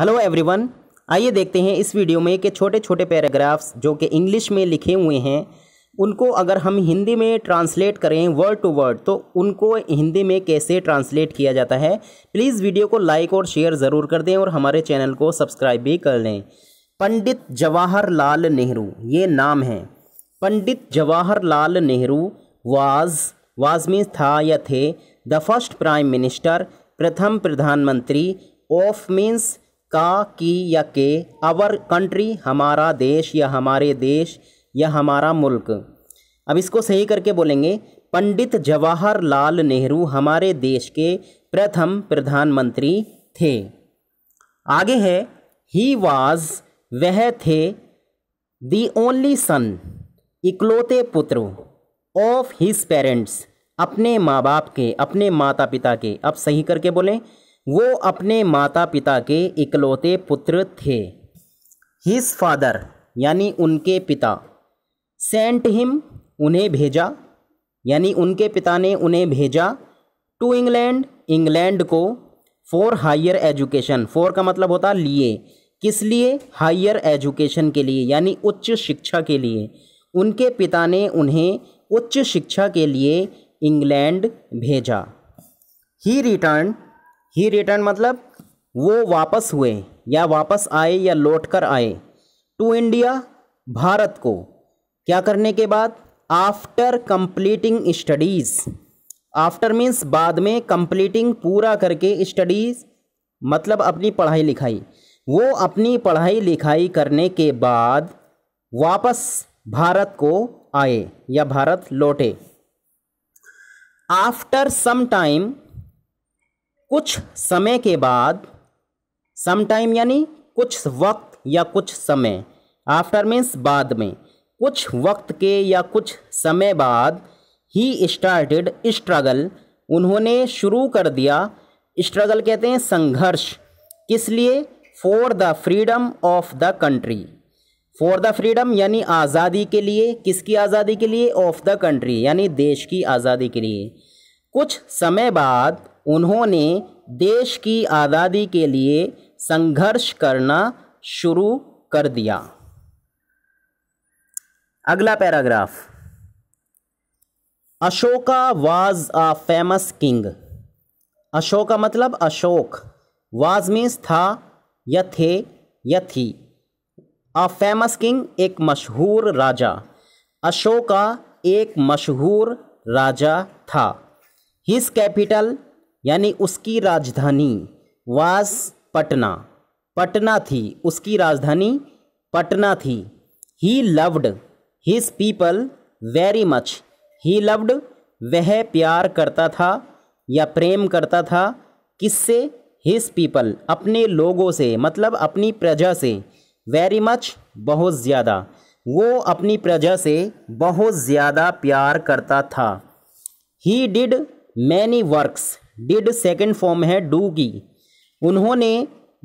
hello everyone आइए देखते हैं इस वीडियो में कि छोटे छोटे पैराग्राफ्स जो कि इंग्लिश में लिखे हुए हैं उनको अगर हम हिंदी में ट्रांसलेट करें वर्ड टू वर्ड तो उनको हिंदी में कैसे ट्रांसलेट किया जाता है प्लीज़ वीडियो को लाइक और शेयर ज़रूर कर दें और हमारे चैनल को सब्सक्राइब भी कर लें पंडित जवाहरलाल नेहरू ये नाम है पंडित जवाहरलाल नेहरू वाज वाज में था या थे द फर्स्ट प्राइम मिनिस्टर प्रथम प्रधानमंत्री ऑफ मीन्स का की या के अवर कंट्री हमारा देश या हमारे देश या हमारा मुल्क अब इसको सही करके बोलेंगे पंडित जवाहरलाल नेहरू हमारे देश के प्रथम प्रधानमंत्री थे आगे है ही वाज वह थे दी ओनली सन इकलौते पुत्र ऑफ हिज पेरेंट्स अपने माँ बाप के अपने माता पिता के अब सही करके बोलें वो अपने माता पिता के इकलौते पुत्र थे हिज फादर यानी उनके पिता सेंट हिम उन्हें भेजा यानी उनके पिता ने उन्हें भेजा टू इंग्लैंड इंग्लैंड को फॉर हायर एजुकेशन फॉर का मतलब होता लिए किस लिए हायर एजुकेशन के लिए यानी उच्च शिक्षा के लिए उनके पिता ने उन्हें उच्च शिक्षा के लिए इंग्लैंड भेजा ही रिटर्न ही रिटर्न मतलब वो वापस हुए या वापस आए या लौट कर आए टू इंडिया भारत को क्या करने के बाद after completing studies after means बाद में कंप्लीटिंग पूरा करके स्टडीज़ मतलब अपनी पढ़ाई लिखाई वो अपनी पढ़ाई लिखाई करने के बाद वापस भारत को आए या भारत लौटे आफ्टर सम टाइम कुछ समय के बाद सम टाइम यानी कुछ वक्त या कुछ समय आफ्टर मीन्स बाद में कुछ वक्त के या कुछ समय बाद ही स्टार्टेड स्ट्रगल उन्होंने शुरू कर दिया स्ट्रगल कहते हैं संघर्ष किस लिए for the freedom of the country for the freedom यानी आज़ादी के लिए किसकी आज़ादी के लिए ऑफ द कंट्री यानी देश की आज़ादी के लिए कुछ समय बाद उन्होंने देश की आज़ादी के लिए संघर्ष करना शुरू कर दिया अगला paragraph Ashoka was a famous king Ashoka मतलब अशोक वाज मीन्स था या थे या थी अ फेमस किंग एक मशहूर राजा अशोका एक मशहूर राजा था हिज कैपिटल यानी उसकी राजधानी वास पटना पटना थी उसकी राजधानी पटना थी he loved his people very much he loved वह प्यार करता था या प्रेम करता था किससे हिज पीपल अपने लोगों से मतलब अपनी प्रजा से वेरी मच बहुत ज़्यादा वो अपनी प्रजा से बहुत ज़्यादा प्यार करता था he did many works did second form है डू की उन्होंने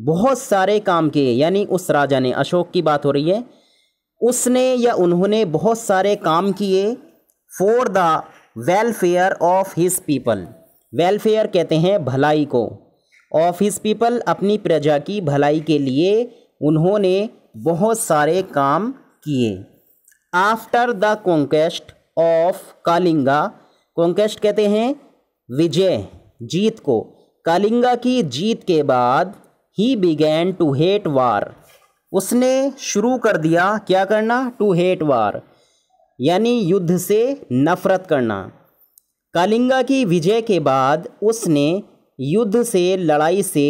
बहुत सारे काम किए यानी उस राजा ने अशोक की बात हो रही है उसने या उन्होंने बहुत सारे काम किए for the welfare of his people welfare कहते हैं भलाई को ऑफ हिज पीपल अपनी प्रजा की भलाई के लिए उन्होंने बहुत सारे काम किए after the conquest of Kalinga conquest कहते हैं विजय जीत को कालिंगा की जीत के बाद he began to hate war उसने शुरू कर दिया क्या करना टू हेट वार यानी युद्ध से नफरत करना कालिंगा की विजय के बाद उसने युद्ध से लड़ाई से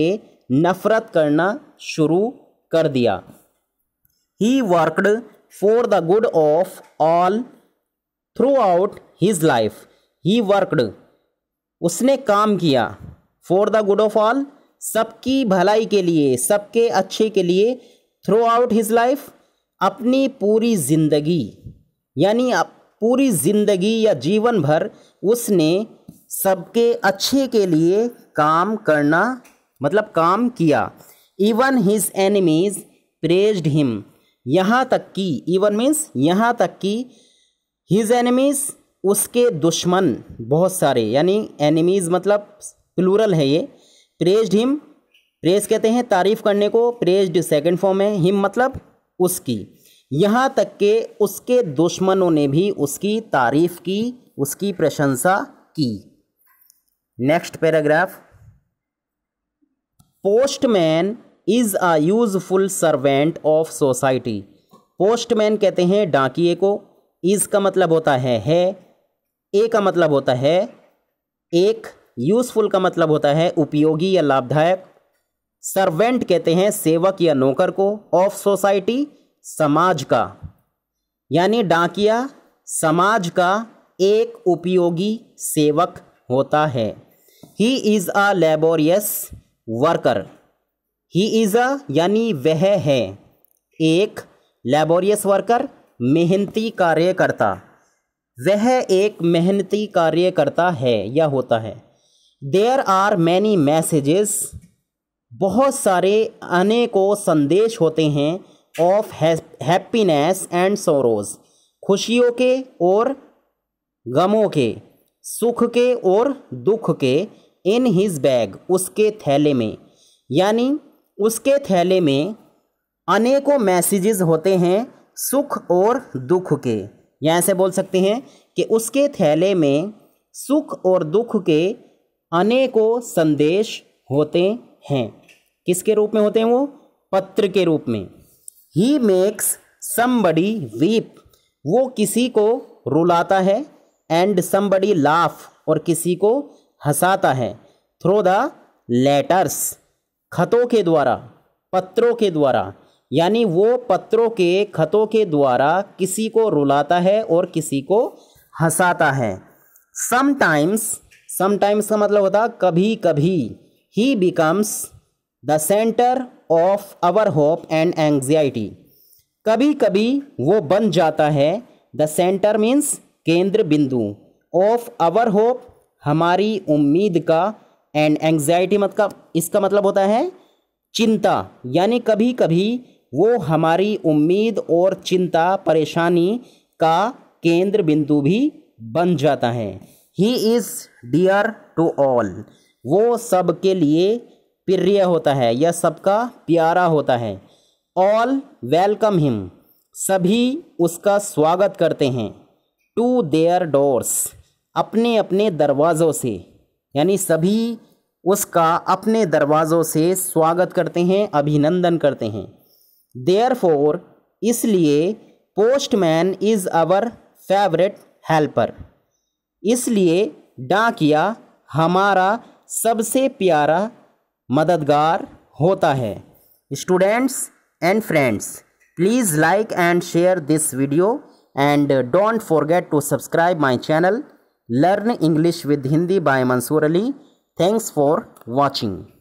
नफरत करना शुरू कर दिया he worked for the good of all throughout his life he worked उसने काम किया for the good of all सबकी भलाई के लिए सबके अच्छे के लिए थ्रू आउट हिज लाइफ अपनी पूरी ज़िंदगी यानी पूरी ज़िंदगी या जीवन भर उसने सबके अच्छे के लिए काम करना मतलब काम किया even his enemies praised him यहाँ तक कि इवन मीन्स यहाँ तक कि हिज एनिमीज़ उसके दुश्मन बहुत सारे यानी एनिमीज़ मतलब प्लूरल है ये प्रेज्ड हिम प्रेज कहते हैं तारीफ़ करने को प्रेज्ड सेकंड फॉर्म है हिम मतलब उसकी यहाँ तक के उसके दुश्मनों ने भी उसकी तारीफ़ की उसकी प्रशंसा की next paragraph postman is a useful servant of society postman कहते हैं डाकिए को इज़ का मतलब होता है है ए का मतलब होता है एक यूज़फुल का मतलब होता है उपयोगी या लाभदायक सर्वेंट कहते हैं सेवक या नौकर को ऑफ सोसाइटी समाज का यानी डाकिया समाज का एक उपयोगी सेवक होता है he is a laborious worker he is a यानी वह है एक लेबोरियस वर्कर मेहनती कार्यकर्ता वह एक मेहनती कार्यकर्ता है या होता है देयर आर मैनी मैसेजेस बहुत सारे अनेकों संदेश होते हैं ऑफ हैप्पीनेस एंड सोरोज खुशियों के और गमों के सुख के और दुख के इन हिज बैग उसके थैले में यानी उसके थैले में अनेकों मैसेजेस होते हैं सुख और दुख के या ऐसे बोल सकते हैं कि उसके थैले में सुख और दुख के अनेकों संदेश होते हैं किसके रूप में होते हैं वो पत्र के रूप में ही मेक्स समबडी वीप वो किसी को रुलाता है एंड समबडी लाफ और किसी को हंसाता है थ्रो द लेटर्स खतों के द्वारा पत्रों के द्वारा यानी वो पत्रों के खतों के द्वारा किसी को रुलाता है और किसी को हंसाता है समटाइम्स समटाइम्स का मतलब होता कभी कभी he becomes the centre of our hope and anxiety कभी कभी वो बन जाता है द सेंटर मीन्स केंद्र बिंदु ऑफ आवर होप हमारी उम्मीद का एंड एंग्जाइटी मतलब इसका मतलब होता है चिंता यानी कभी कभी वो हमारी उम्मीद और चिंता परेशानी का केंद्र बिंदु भी बन जाता है he is dear to all वो सबके लिए प्रिय होता है या सबका प्यारा होता है ऑल वेलकम हिम सभी उसका स्वागत करते हैं टू देयर डोर्स अपने अपने दरवाज़ों से यानी सभी उसका अपने दरवाज़ों से स्वागत करते हैं अभिनंदन करते हैं देयर फोर इसलिए postman is our favourite helper इसलिए डाकिया हमारा सबसे प्यारा मददगार होता है students and friends please like and share this video and don't forget to subscribe my channel learn English with Hindi by Mansoor Ali thanks for watching